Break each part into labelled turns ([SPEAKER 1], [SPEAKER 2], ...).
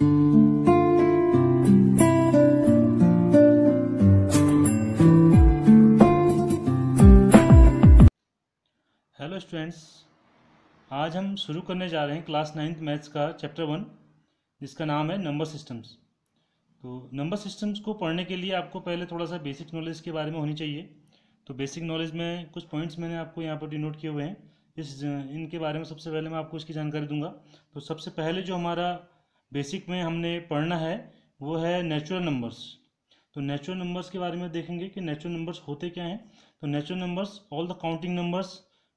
[SPEAKER 1] hello students आज हम शुरू करने जा रहे हैं क्लास नाइन्थ मैथ्स का चैप्टर वन जिसका नाम है नंबर सिस्टम्स तो नंबर सिस्टम्स को पढ़ने के लिए आपको पहले थोड़ा सा बेसिक नॉलेज के बारे में होनी चाहिए तो बेसिक नॉलेज में कुछ पॉइंट्स मैंने आपको यहाँ पर डिनोट किए हुए हैं इस इनके बारे में सबसे पहले मैं आपको इसकी जानकारी दूंगा तो सबसे पहले जो हमारा बेसिक में हमने पढ़ना है वो है नेचुरल नंबर्स तो नेचुरल नंबर्स के बारे में देखेंगे कि नेचुरल नंबर्स होते क्या हैं तो natural numbers all the counting numbers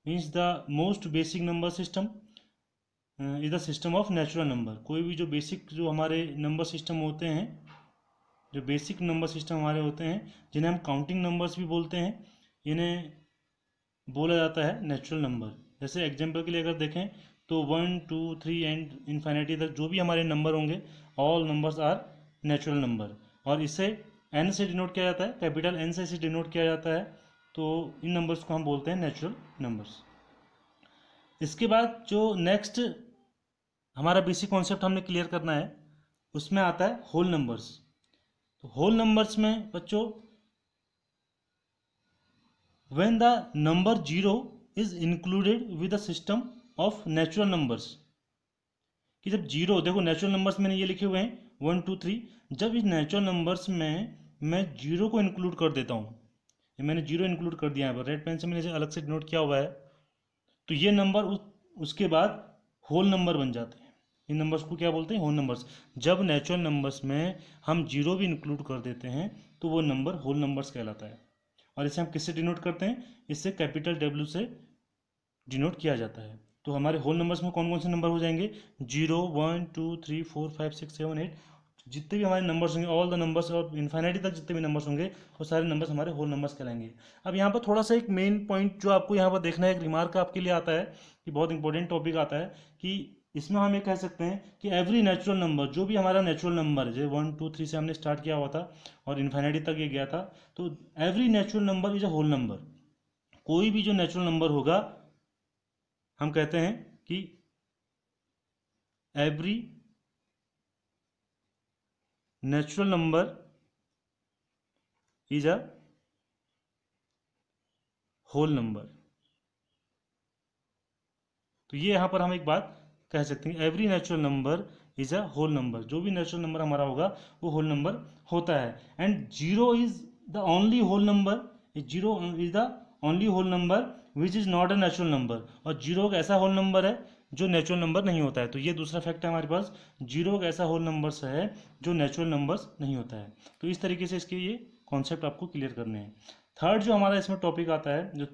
[SPEAKER 1] means the most basic number system is the system of natural number कोई भी जो बेसिक जो हमारे नंबर सिस्टम होते हैं जो बेसिक नंबर सिस्टम हमारे होते हैं जिन्हें हम काउंटिंग नंबर्स भी बोलते हैं इन्हें बोला जाता है नेचुरल नंबर जैसे एग्जाम्पल के लिए अगर देखें तो one two three and infinity तक जो भी हमारे नंबर होंगे all numbers are natural number और इसे एन से डिनोट किया जाता है कैपिटल एन से इसे डिनोट किया जाता है तो इन नंबर्स को हम बोलते हैं नेचुरल नंबर्स इसके बाद जो नेक्स्ट हमारा बेसिक कॉन्सेप्ट हमने क्लियर करना है उसमें आता है होल नंबर्स तो होल नंबर्स में बच्चों when the number zero is included with the system of natural numbers कि जब जीरो देखो नेचुरल नंबर्स मैंने ये लिखे हुए हैं वन टू थ्री जब इस नेचुरल नंबर्स में मैं जीरो को इंक्लूड कर देता हूँ मैंने जीरो इंक्लूड कर दिया है पर रेड पेन से मैंने इसे अलग से नोट किया हुआ है तो ये नंबर उस, उसके बाद होल नंबर बन जाते हैं इन नंबर्स को क्या बोलते हैं होल नंबर्स जब नेचुरल नंबर्स में हम जीरो भी इंक्लूड कर देते हैं तो वो नंबर होल नंबर्स कहलाता है और इसे हम किससे डिनोट करते हैं इससे कैपिटल डब्ल्यू से डिनोट किया जाता है तो हमारे होल नंबर्स में कौन कौन से नंबर हो जाएंगे zero one two three four five six seven eight जितने भी हमारे नंबर्स होंगे ऑल द नंबर्स और इन्फाइनिटी तक जितने भी नंबर्स होंगे वो सारे नंबर्स हमारे होल नंबर्स कहलाएंगे अब यहाँ पर थोड़ा सा एक मेन पॉइंट जो आपको यहाँ पर देखना है एक रिमार्क आपके लिए आता है कि बहुत इंपॉर्टेंट टॉपिक आता है कि इसमें हम ये कह सकते हैं कि एवरी नेचुरल नंबर जो भी हमारा नेचुरल नंबर है जो वन टू थ्री से हमने स्टार्ट किया हुआ था और इन्फाइनिटी तक ये गया था तो every natural number is a whole number कोई भी जो नेचुरल नंबर होगा हम कहते हैं कि every natural number is a whole number तो ये यहां पर हम एक बात कह सकते हैं every natural number is a whole number जो भी नेचुरल नंबर हमारा होगा वो होल नंबर होता है and zero is the only whole number zero is the only whole number which is not a natural number और जीरो एक ऐसा होल नंबर है जो नेचुरल नंबर नहीं होता है तो ये दूसरा फैक्ट है हमारे पास जीरो एक ऐसा होल नंबर्स है जो नेचुरल नंबर्स नहीं होता है तो इस तरीके से इसके ये कॉन्सेप्ट आपको क्लियर करने हैं थर्ड जो हमारा इसमें टॉपिक आता है जो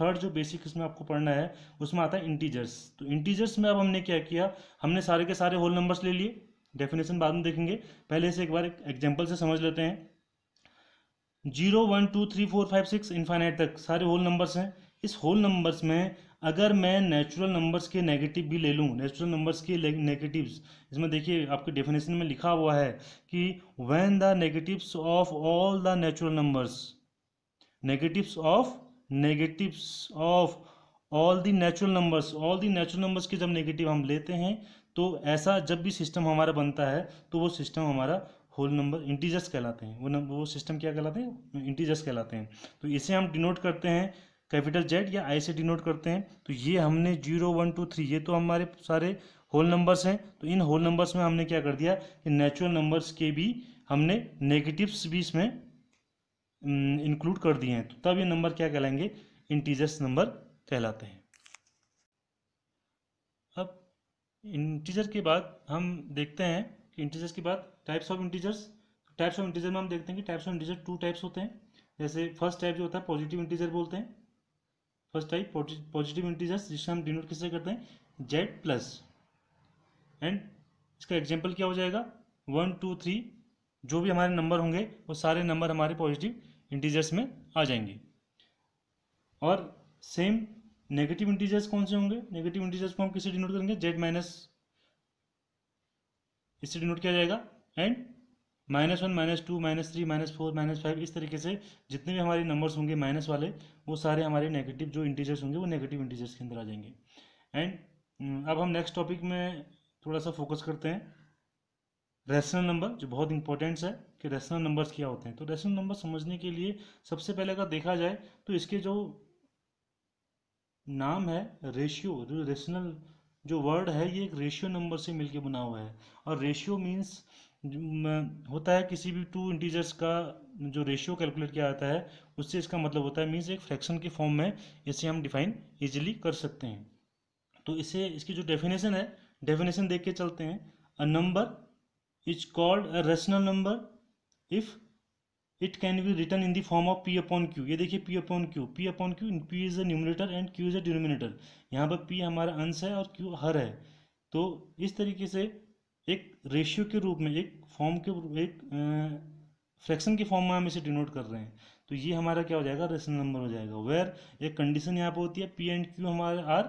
[SPEAKER 1] थर्ड जो बेसिक इसमें आपको पढ़ना है उसमें आता है इंटीजर्स तो इंटीजर्स में अब हमने क्या किया हमने सारे के सारे होल नंबर्स ले लिए डेफिनेशन बाद में देखेंगे पहले से एक बार एग्जाम्पल से समझ लेते हैं zero one two three four five six infinite तक सारे होल नंबर्स हैं इस होल नंबर्स में अगर मैं नेचुरल नंबर्स के नेगेटिव भी ले लूँ नेचुरल नंबर्स के नेगेटिव्स इसमें देखिए आपके डेफिनेशन में लिखा हुआ है कि when the negatives of all the natural numbers negatives of negatives of all the natural numbers all the natural numbers के जब नेगेटिव हम लेते हैं तो ऐसा जब भी सिस्टम हमारा बनता है तो वो सिस्टम हमारा होल नंबर इंटीजर्स कहलाते हैं वो नंबर वो सिस्टम क्या कहलाते हैं इंटीजर्स कहलाते हैं तो इसे हम डिनोट करते हैं कैपिटल जेड या आई से डिनोट करते हैं तो ये हमने जीरो वन टू थ्री ये तो हमारे सारे होल नंबर्स हैं तो इन होल नंबर्स में हमने क्या कर दिया कि नेचुरल नंबर्स के भी हमने नेगेटिव्स भी इसमें इंक्लूड हम्म, कर दिए हैं तो तब ये नंबर क्या कहलाएंगे इंटीजर्स नंबर कहलाते हैं अब इंटीजर के बाद हम देखते हैं कि इंटीजर्स के बाद types of integers types of integer में हम देखते हैं कि types of integer two types होते हैं जैसे फर्स्ट टाइप जो होता है पॉजिटिव इंटीजर बोलते हैं फर्स्ट टाइप पॉजिटिव इंटीजर्स जिससे हम डिनोट किससे करते हैं जेड प्लस एंड इसका एग्जाम्पल क्या हो जाएगा वन टू थ्री जो भी हमारे नंबर होंगे वो सारे नंबर हमारे पॉजिटिव इंटीजर्स में आ जाएंगे और सेम नेगेटिव इंटीजर्स कौन से होंगे नेगेटिव इंटीजर्स को हम किसे डिनोट करेंगे जेड माइनस इससे डिनोट किया जाएगा and minus one minus two minus three minus four minus five इस तरीके से जितने भी हमारे नंबर्स होंगे माइनस वाले वो सारे हमारे नेगेटिव जो इंटीजर्स होंगे वो नेगेटिव इंटीजर्स के अंदर आ जाएंगे एंड mm, अब हम नेक्स्ट टॉपिक में थोड़ा सा फोकस करते हैं रेशनल नंबर जो बहुत इंपॉर्टेंट्स है कि रेशनल नंबर्स क्या होते हैं तो रेशनल नंबर समझने के लिए सबसे पहले अगर देखा जाए तो इसके जो नाम है रेशियो रेशनल जो वर्ड है ये एक रेशियो नंबर से मिलके बना हुआ है और रेशियो मीन्स होता है किसी भी टू इंटीजर्स का जो रेशियो कैलकुलेट किया जाता है उससे इसका मतलब होता है मीन्स एक फ्रैक्शन के फॉर्म में इसे हम डिफाइन ईजिली कर सकते हैं तो इसे इसकी जो डेफिनेशन है डेफिनेशन देख के चलते हैं a number is called a rational number if it can be written in the form of P upon Q ये देखिए P upon Q P upon Q P is a numerator and Q is a denominator यहाँ पर P हमारा अंश है और Q हर है तो इस तरीके से एक रेशियो के रूप में एक फॉर्म के एक फ्रैक्शन के फॉर्म में हम इसे डिनोट कर रहे हैं तो ये हमारा क्या हो जाएगा रेशनल नंबर हो जाएगा वेयर एक कंडीशन यहाँ पर होती है पी एंड क्यू हमारे are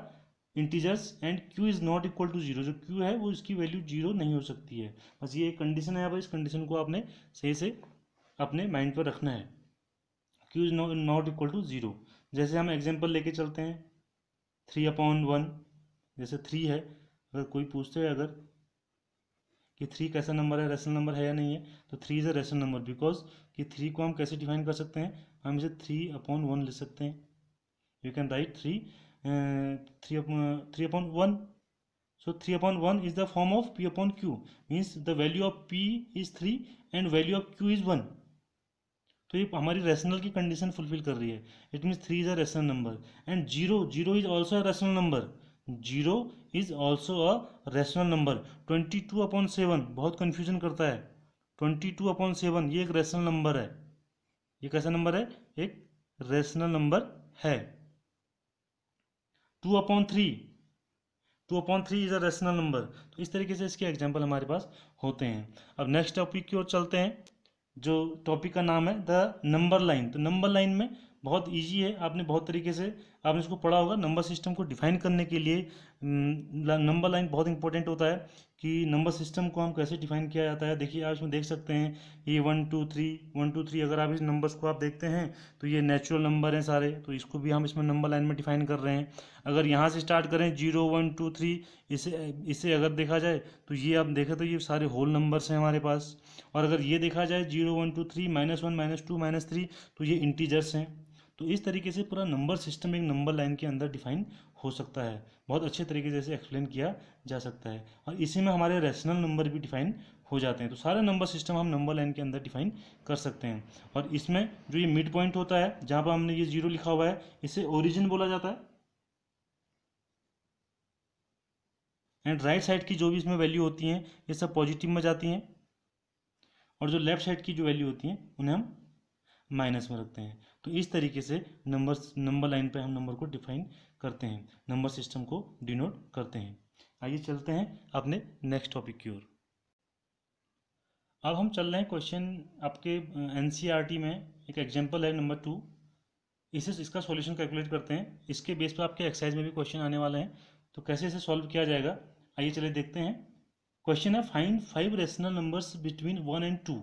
[SPEAKER 1] integers and Q is not equal to zero जो क्यू है वो इसकी वैल्यू जीरो नहीं हो सकती है बस ये एक कंडीशन है यहाँ पर इस कंडीशन को आपने सही से अपने माइंड पर रखना है Q is not equal to zero जैसे हम एग्जाम्पल लेके चलते हैं थ्री अपॉन वन जैसे थ्री है अगर कोई पूछते हैं अगर कि थ्री कैसा नंबर है रेशनल नंबर है या नहीं है तो three is a rational number because कि थ्री को हम कैसे डिफाइन कर सकते हैं हम इसे थ्री अपॉन वन ले सकते हैं you can write three three three upon one so three upon one is the form of P upon Q means the value of P is three and value of Q is one तो ये हमारी rational की condition fulfil कर रही है it means three is a rational number and zero zero is also a rational number zero is also a rational number twenty two upon seven बहुत confusion करता है ट्वेंटी टू अपॉन सेवन ये एक rational number है ये कैसा number है एक रेशनल नंबर है two upon three two upon three is a rational number तो इस तरीके से इसके एग्जाम्पल हमारे पास होते हैं अब नेक्स्ट टॉपिक की ओर चलते हैं जो टॉपिक का नाम है द नंबर लाइन तो नंबर लाइन में बहुत ईजी है आपने बहुत तरीके से आपने इसको पढ़ा होगा नंबर सिस्टम को डिफाइन करने के लिए नंबर हम्म, लाइन बहुत इंपॉर्टेंट होता है कि नंबर सिस्टम को हम कैसे डिफाइन किया जाता है देखिए आप इसमें देख सकते हैं ये one two three one two three अगर आप इस नंबर्स को आप देखते हैं तो ये नेचुरल नंबर हैं सारे तो इसको भी हम इसमें नंबर लाइन में डिफाइन कर रहे हैं अगर यहाँ से स्टार्ट करें जीरो वन टू थ्री इसे इसे अगर देखा जाए तो ये आप देखें तो ये सारे होल नंबर्स हैं हमारे पास और अगर ये देखा जाए zero one two three minus one minus two minus three तो ये इंटीजर्स हैं तो इस तरीके से पूरा नंबर सिस्टम एक नंबर लाइन के अंदर डिफाइन हो सकता है बहुत अच्छे तरीके से इसे एक्सप्लेन किया जा सकता है और इसी में हमारे रैशनल नंबर भी डिफाइन हो जाते हैं तो सारे नंबर सिस्टम हम नंबर लाइन के अंदर डिफाइन कर सकते हैं और इसमें जो ये मिड पॉइंट होता है जहाँ पर हमने ये जीरो लिखा हुआ है इसे ओरिजिन बोला जाता है एंड राइट साइड की जो भी इसमें वैल्यू होती हैं ये सब पॉजिटिव में जाती हैं और जो लेफ्ट साइड की जो वैल्यू होती हैं उन्हें हम माइनस में रखते हैं तो इस तरीके से नंबर नंबर लाइन पे हम नंबर को डिफाइन करते हैं नंबर सिस्टम को डिनोट करते हैं आइए चलते हैं अपने नेक्स्ट टॉपिक की ओर अब हम चल रहे हैं क्वेश्चन आपके एन e में एक एग्जाम्पल है नंबर टू इसे इसका सॉल्यूशन कैलकुलेट करते हैं इसके बेस पर आपके एक्सरसाइज में भी क्वेश्चन आने वाले हैं तो कैसे इसे सॉल्व किया जाएगा आइए चले देखते हैं क्वेश्चन है find five rational numbers between one and two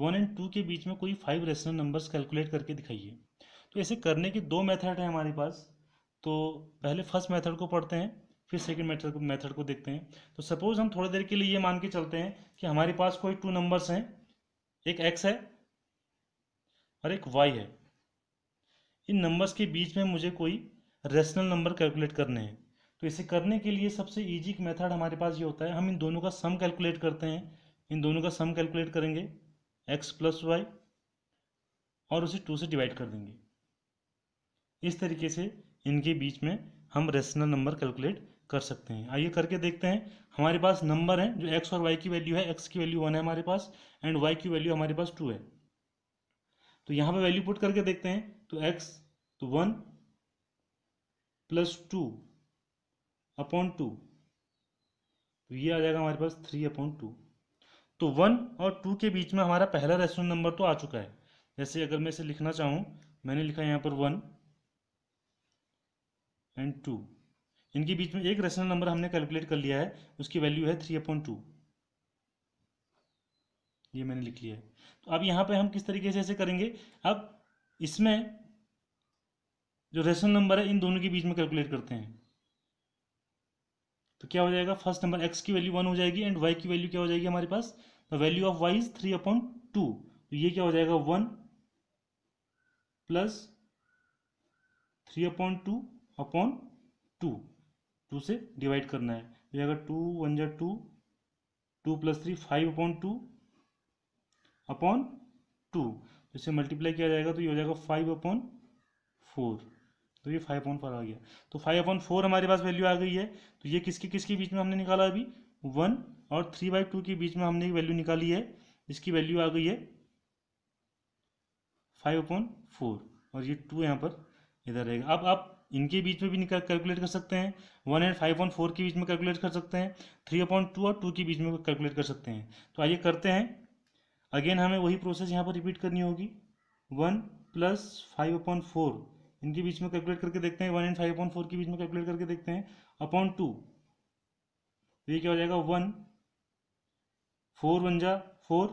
[SPEAKER 1] one and two के बीच में कोई फाइव रेशनल नंबर्स कैलकुलेट करके दिखाइए तो ऐसे करने के दो मेथड हैं हमारे पास तो पहले फर्स्ट मेथड को पढ़ते हैं फिर सेकेंड मेथड को मेथड को देखते हैं तो सपोज हम थोड़ी देर के लिए ये मान के चलते हैं कि हमारे पास कोई टू नंबर्स हैं एक एक्स है और एक वाई है इन नंबर्स के बीच में मुझे कोई रेशनल नंबर कैलकुलेट करने हैं तो इसे करने के लिए सबसे ईजी मेथड हमारे पास ये होता है हम इन दोनों का सम कैलकुलेट करते हैं इन दोनों का सम कैलकुलेट करेंगे एक्स प्लस वाई और उसे टू से डिवाइड कर देंगे इस तरीके से इनके बीच में हम रेशनल नंबर कैलकुलेट कर सकते हैं आइए करके देखते हैं हमारे पास नंबर है जो एक्स और वाई की वैल्यू है एक्स की वैल्यू वन है हमारे पास एंड वाई की वैल्यू हमारे पास टू है तो यहाँ पे वैल्यू पुट करके देखते हैं तो एक्स तो one plus two upon two तो ये आ जाएगा हमारे पास थ्री अपॉन टू तो वन और टू के बीच में हमारा पहला रेशनल नंबर तो आ चुका है जैसे अगर मैं इसे लिखना चाहूँ मैंने लिखा यहाँ पर वन एंड टू इनके बीच में एक रेशनल नंबर हमने कैलकुलेट कर लिया है उसकी वैल्यू है थ्री अपॉइंट टू ये मैंने लिख लिया है तो अब यहाँ पे हम किस तरीके से ऐसे करेंगे अब इसमें जो रेशनल नंबर है इन दोनों के बीच में कैलकुलेट करते हैं तो क्या हो जाएगा फर्स्ट नंबर एक्स की वैल्यू वन हो जाएगी एंड वाई की वैल्यू क्या हो जाएगी हमारे पास the value of Y is three upon two तो ये क्या हो जाएगा one plus three upon two upon two two से डिवाइड करना है तो जाएगा टू वन जो two two plus three five upon two upon two इसे मल्टीप्लाई किया जाएगा तो ये हो जाएगा फाइव अपॉन फोर तो ये फाइव अपॉन फोर आ गया तो फाइव अपॉन फोर हमारे पास वैल्यू आ गई है तो ये किसके किसके बीच में हमने निकाला अभी वन और थ्री बाई टू के बीच में हमने वैल्यू निकाली है इसकी वैल्यू आ गई है फाइव अपॉन फोर और ये टू यहाँ पर इधर रहेगा अब आप इनके बीच में भी निकाल कैलकुलेट कर सकते हैं one and five upon four के बीच में कैलकुलेट कर सकते हैं थ्री अपॉइंट टू और टू के बीच में कैलकुलेट कर सकते हैं तो आइए करते हैं अगेन हमें वही प्रोसेस यहाँ पर रिपीट करनी होगी one plus five upon four इनके बीच में कैलकुलेट करके देखते हैं one and five upon four के बीच में कैलकुलेट करके देखते हैं अपॉन टू तो ये क्या हो जाएगा वन फोर वन जा four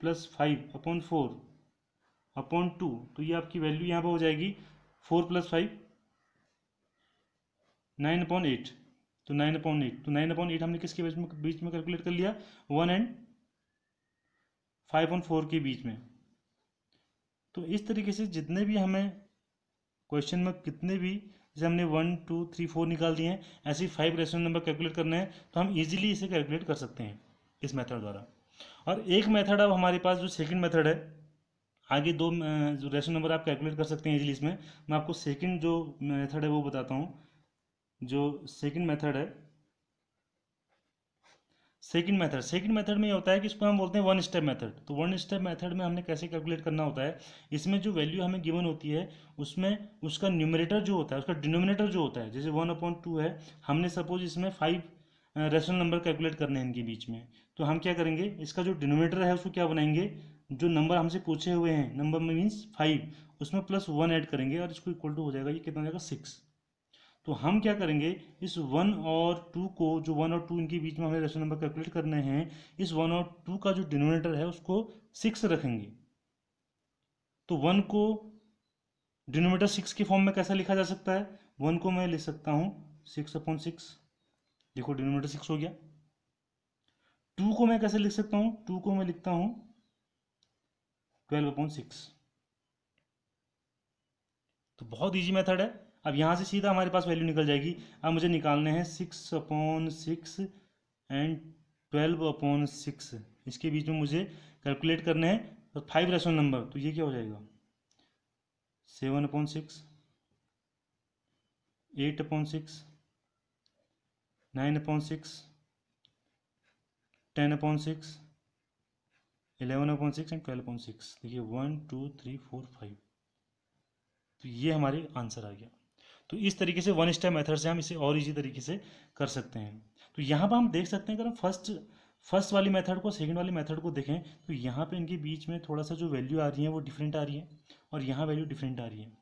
[SPEAKER 1] plus five upon four upon two तो ये आपकी वैल्यू यहाँ पर हो जाएगी four plus five nine upon eight तो नाइन अपॉन एट तो नाइन अपॉन एट हमने किसके बीच में बीच में कैलकुलेट कर लिया one and five upon four के बीच में तो इस तरीके से जितने भी हमें क्वेश्चन में कितने भी जैसे हमने वन टू थ्री फोर निकाल दिए हैं ऐसे ही फाइव रेशनल नंबर कैलकुलेट करने हैं तो हम इजीली इसे कैलकुलेट कर सकते हैं इस मेथड द्वारा और एक मेथड अब हमारे पास जो सेकंड मेथड है आगे दो जो रेशनल नंबर आप कैलकुलेट कर सकते हैं इजीली इसमें मैं आपको सेकंड जो मेथड है वो बताता हूँ जो सेकेंड मैथड है सेकंड मेथड सेकंड मेथड में ये होता है कि इसको हम बोलते हैं वन स्टेप मेथड तो वन स्टेप मेथड में हमने कैसे कैलकुलेट करना होता है इसमें जो वैल्यू हमें गिवन होती है उसमें उसका न्यूमिनेटर जो होता है उसका डिनोमिनेटर जो होता है जैसे वन अपॉइंट टू है हमने सपोज इसमें फाइव रेशनल नंबर कैलकुलेट करने हैं इनके बीच में तो हम क्या करेंगे इसका जो डिनोमिनेटर है उसको क्या बनाएंगे जो नंबर हमसे पूछे हुए हैं नंबर मीन्स फाइव उसमें प्लस वन ऐड करेंगे और इसको इक्वल टू हो जाएगा ये कितना हो जाएगा सिक्स तो हम क्या करेंगे इस वन और टू को जो वन और टू इनके बीच में हमें रेशन नंबर कैलकुलेट करने हैं इस वन और टू का जो डिनोमिनेटर है उसको सिक्स रखेंगे तो वन को डिनोमिनेटर सिक्स के फॉर्म में कैसा लिखा जा सकता है वन को मैं लिख सकता हूँ सिक्स अपॉन सिक्स देखो डिनोमिनेटर सिक्स हो गया टू को मैं कैसे लिख सकता हूँ टू को मैं लिखता हूँ ट्वेल्व अपॉन सिक्स तो बहुत ईजी मेथड है अब यहाँ से सीधा हमारे पास वैल्यू निकल जाएगी अब मुझे निकालने हैं six upon six and twelve upon six इसके बीच में मुझे कैलकुलेट करने हैं तो फाइव रेशन नंबर तो ये क्या हो जाएगा seven upon six eight upon six nine upon six ten upon six eleven upon six and twelve upon six देखिए one two three four five तो ये हमारे आंसर आ गया तो इस तरीके से वन स्टेप मेथड से हम इसे और इजी तरीके से कर सकते हैं तो यहाँ पर हम देख सकते हैं अगर हम फर्स्ट फर्स्ट वाली मेथड को सेकंड वाली मेथड को देखें तो यहाँ पे इनके बीच में थोड़ा सा जो वैल्यू आ रही है वो डिफरेंट आ रही है और यहाँ वैल्यू डिफरेंट आ रही है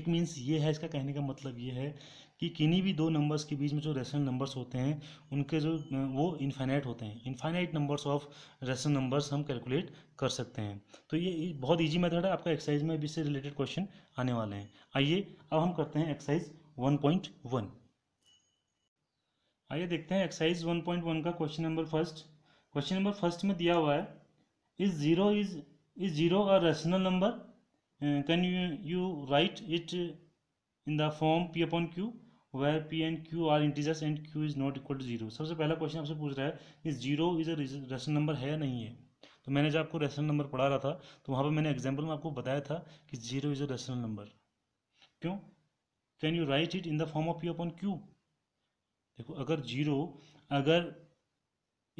[SPEAKER 1] इट मीन्स ये है इसका कहने का मतलब ये है कि किन्हीं भी दो नंबर्स के बीच में जो रेशनल नंबर्स होते हैं उनके जो वो इन्फाइनाइट होते हैं infinite numbers of rational numbers हम कैलकुलेट कर सकते हैं तो ये बहुत ईजी मेथड है आपका एक्सरसाइज में भी इससे रिलेटेड क्वेश्चन आने वाले हैं आइए अब हम करते हैं एक्सरसाइज वन आइए देखते हैं एक्सरसाइज वन का question number first question number first में दिया हुआ है is zero is is zero a rational number can you you write it in the form P upon Q where P and Q are integers and Q is not equal to zero सबसे पहला question आपसे पूछ रहा है कि zero is a number है या नहीं है तो मैंने जब आपको रेशनल नंबर पढ़ा रहा था तो वहाँ पर मैंने एग्जाम्पल में आपको बताया था कि zero is a rational number क्यों can you write it in the form of P upon Q देखो अगर जीरो अगर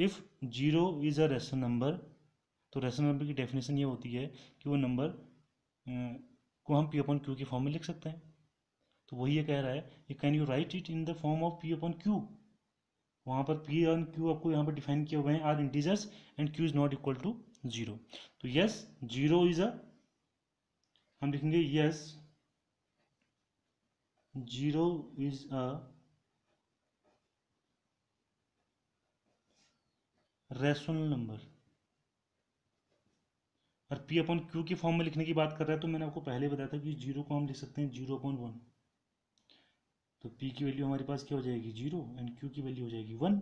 [SPEAKER 1] if zero is a rational number तो रेशनल नंबर की डेफिनेशन ये होती है कि वो नंबर को हम पी अपॉन क्यू के फॉर्म में लिख सकते हैं तो वही ये कह रहा है कि can you write it in the form of P upon q वहाँ पर पी ऑन क्यू आपको यहाँ पर डिफाइन किए हुए हैं are integers and Q is not equal to zero तो यस जीरो इज अ हम लिखेंगे yes zero is a rational number और पी अपॉन क्यू के फॉर्म में लिखने की बात कर रहा है तो मैंने आपको पहले बताया था कि जीरो को हम लिख सकते हैं जीरो अपॉन वन तो पी की वैल्यू हमारे पास क्या हो जाएगी जीरो एंड क्यू की वैल्यू हो जाएगी वन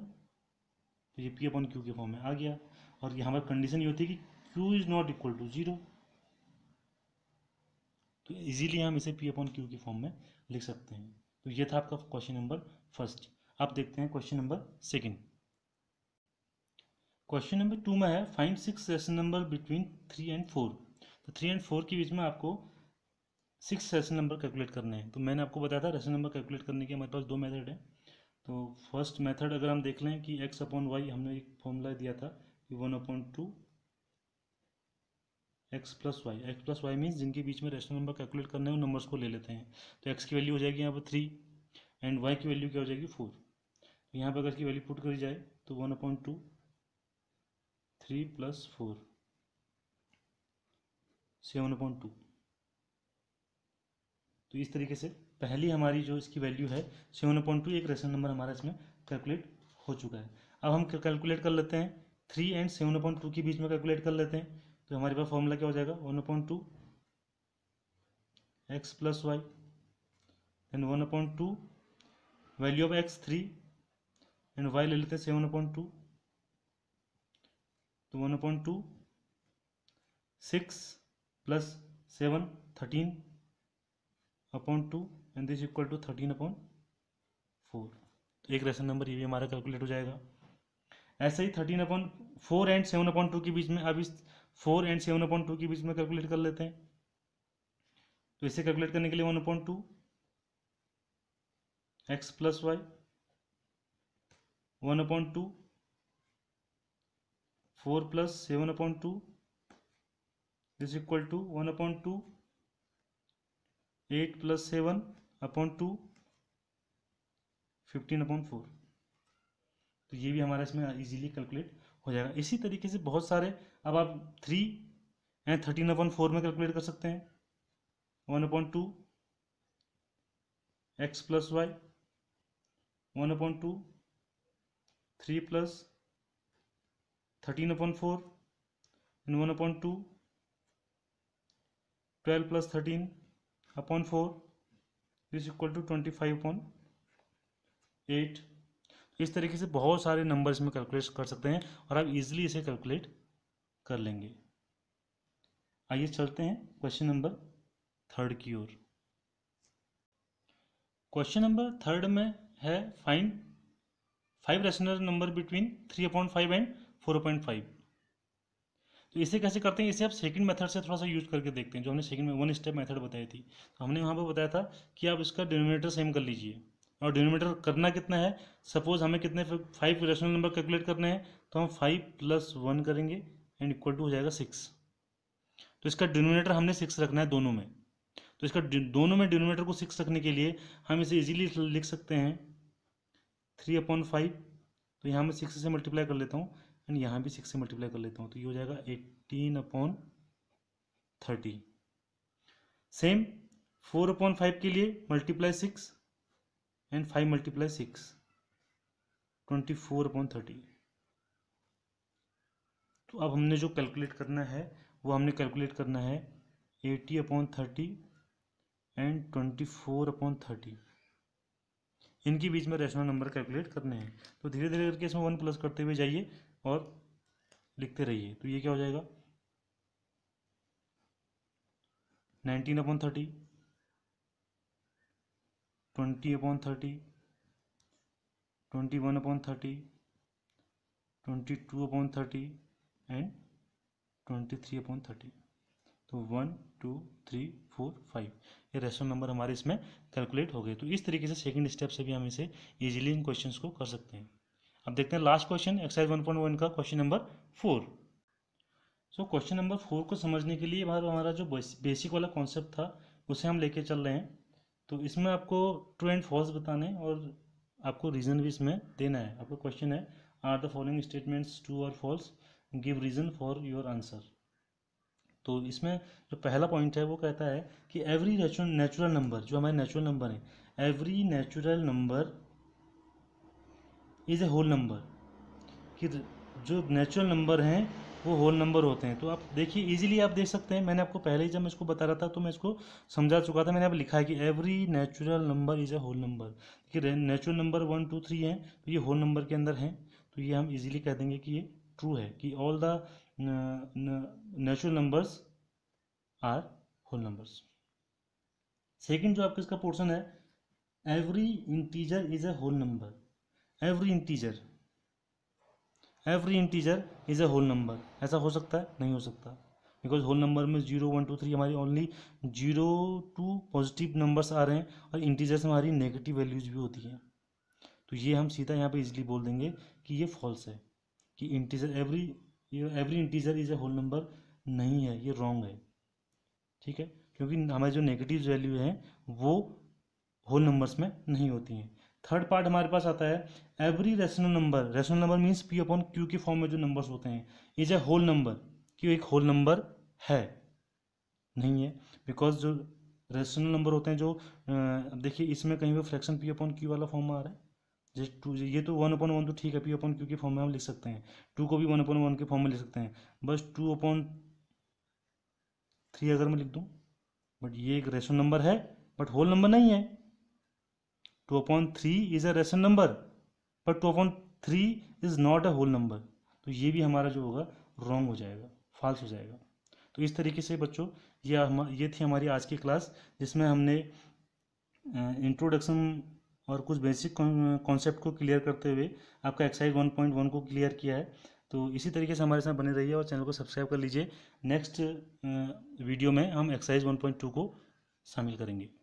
[SPEAKER 1] तो ये पी अपॉन क्यू के फॉर्म में आ गया और यहाँ पर कंडीशन ये होती है कि q is not equal to zero तो इजीली हम इसे पी अपॉन क्यू के फॉर्म में लिख सकते हैं तो ये था आपका क्वेश्चन नंबर फर्स्ट आप देखते हैं question number second question number two में है find six rational number between three and four तो थ्री एंड फोर के बीच में आपको सिक्स रेशन नंबर कैलकुलेट करने हैं तो मैंने आपको बताया था रेशन नंबर कैलकुलेट करने के हमारे पास दो मेथड हैं तो फर्स्ट मेथड अगर हम देख लें कि एक्स अपॉन वाई हमने एक फॉर्मूला दिया था कि one upon two x plus y x plus y means जिनके बीच में रेशनल नंबर कैलकुलेट करने हैं उन नंबर्स को ले लेते हैं तो एक्स की वैल्यू हो जाएगी यहाँ पर थ्री एंड वाई की वैल्यू क्या हो जाएगी फोर तो यहाँ पर अगर इसकी वैल्यू पुट करी जाए तो one upon two three plus four seven upon two तो इस तरीके से पहली हमारी जो इसकी वैल्यू है सेवन पॉइंट टू एक रेशन नंबर हमारा इसमें कैलकुलेट हो चुका है अब हम कैलकुलेट कर लेते हैं three and seven point two के बीच में कैलकुलेट कर लेते हैं तो हमारे पास फॉर्मूला क्या हो जाएगा one point two x plus y and one point two value of x three and y ले लेते हैं सेवन पॉइंट टू तो one point two six plus seven thirteen upon two and this equal to thirteen upon four तो एक rational number ये भी हमारा calculate हो जाएगा ऐसे ही thirteen upon four and seven upon two के बीच में अब इस four and seven upon two के बीच में कैलकुलेट कर लेते हैं तो इसे कैलकुलेट करने के लिए one upon two x plus y one upon two four plus seven upon two is equal to one upon two eight plus seven upon two fifteen upon four तो ये भी हमारा इसमें इजीली कैलकुलेट हो जाएगा इसी तरीके से बहुत सारे अब आप three and thirteen upon four में कैलकुलेट कर सकते हैं one upon two x plus y one upon two three plus thirteen upon four and one upon two twelve plus thirteen upon 4 is equal to twenty five upon eight इस तरीके से बहुत सारे number इसमें calculate कर सकते हैं और आप इजीली इसे कैलकुलेट कर लेंगे आइए चलते हैं क्वेश्चन नंबर थर्ड की ओर क्वेश्चन नंबर थर्ड में है find five rational number between three upon five and four upon five तो इसे कैसे करते हैं इसे आप सेकंड मेथड से थोड़ा सा यूज करके देखते हैं जो हमने सेकंड में वन स्टेप मेथड बताई थी तो हमने वहाँ पर बताया था कि आप इसका डिनोमिनेटर सेम कर लीजिए और डिनोमिनेटर करना कितना है सपोज हमें कितने फाइव रेशनल नंबर कैलकुलेट करने हैं तो हम फाइव प्लस वन करेंगे एंड इक्वल टू हो जाएगा सिक्स तो इसका डिनोमिनेटर हमने सिक्स रखना है दोनों में तो इसका दोनों में डिनोमिनेटर को सिक्स रखने के लिए हम इसे इजीली लिख सकते हैं थ्री अपॉन फाइव तो यहाँ मैं सिक्स से मल्टीप्लाई कर लेता हूँ एंड यहाँ भी सिक्स से मल्टीप्लाई कर लेता हूँ तो ये हो जाएगा eighteen upon thirty same four upon five के लिए multiply six and five multiply six twenty four upon thirty तो अब हमने जो कैलकुलेट करना है वो हमने कैलकुलेट करना है eighteen upon thirty and twenty four upon thirty इनके बीच में रेशनल नंबर कैलकुलेट करने हैं तो धीरे धीरे करके इसमें वन प्लस करते हुए जाइए और लिखते रहिए तो ये क्या हो जाएगा nineteen upon thirty twenty upon thirty twenty one upon thirty twenty two upon thirty and twenty three upon thirty तो one two three four five ये रेशनल नंबर हमारे इसमें कैलकुलेट हो गए तो इस तरीके से सेकंड स्टेप से भी हम इसे इजीली इन क्वेश्चंस को कर सकते हैं अब देखते हैं last question exercise one point one का question number four so question number four को समझने के लिए हमारा जो बेसिक वाला कॉन्सेप्ट था उसे हम लेके चल रहे हैं तो इसमें आपको ट्रू एंड फॉल्स बताने और आपको रीज़न भी इसमें देना है आपका क्वेश्चन है are the following statements true और false give reason for your answer तो इसमें जो पहला पॉइंट है वो कहता है कि एवरी नेचुरल नंबर जो हमारे नेचुरल नंबर है every natural number is a whole number कि जो नेचुरल नंबर हैं वो होल नंबर होते हैं तो आप देखिए इजीली आप देख सकते हैं मैंने आपको पहले ही जब मैं इसको बता रहा था तो मैं इसको समझा चुका था मैंने आप लिखा है कि every natural number is a whole number देखिए natural number one two three हैं तो ये होल नंबर के अंदर हैं तो ये हम इजीली कह देंगे कि ये ट्रू है कि all the natural numbers are whole numbers second जो आपका इसका पोर्सन है every integer is a whole number every integer every integer is a whole number ऐसा हो सकता है नहीं हो सकता बिकॉज होल नंबर में जीरो वन टू थ्री हमारी only zero to positive numbers आ रहे हैं और इंटीजर्स से हमारी नेगेटिव वैल्यूज भी होती हैं तो ये हम सीधा यहाँ पे इजिली बोल देंगे कि ये फॉल्स है कि integer every every integer is a whole number नहीं है ये रॉन्ग है ठीक है क्योंकि हमारे जो नेगेटिव वैल्यू हैं वो होल नंबर्स में नहीं होती हैं थर्ड पार्ट हमारे पास आता है every rational number rational number means p upon Q के फॉर्म में जो नंबर्स होते हैं is a whole number q एक होल नंबर है नहीं है बिकॉज जो रेशनल नंबर होते हैं जो देखिए इसमें कहीं पर फ्रैक्शन पी अपॉन क्यू वाला फॉर्म आ रहा है जैसे टू ये तो वन अपॉन वन तो ठीक है पी अपॉन क्यू के फॉर्म में हम लिख सकते हैं टू को भी वन अपॉन वन के फॉर्म में लिख सकते हैं बस टू अपॉन थ्री अगर मैं लिख दूँ बट ये एक रेशनल नंबर है बट होल नंबर नहीं है two upon three is a rational number but two upon three is not a whole number तो ये भी हमारा जो होगा रॉन्ग हो जाएगा फॉल्स हो जाएगा तो इस तरीके से बच्चों ये हम ये थी हमारी आज की क्लास जिसमें हमने इंट्रोडक्शन और कुछ बेसिक कॉन्सेप्ट को क्लियर करते हुए आपका एक्सरसाइज वन पॉइंट वन को क्लियर किया है तो इसी तरीके से हमारे साथ बने रहिए और चैनल को सब्सक्राइब कर लीजिए नेक्स्ट वीडियो में हम एक्सरसाइज वन पॉइंट टू को शामिल करेंगे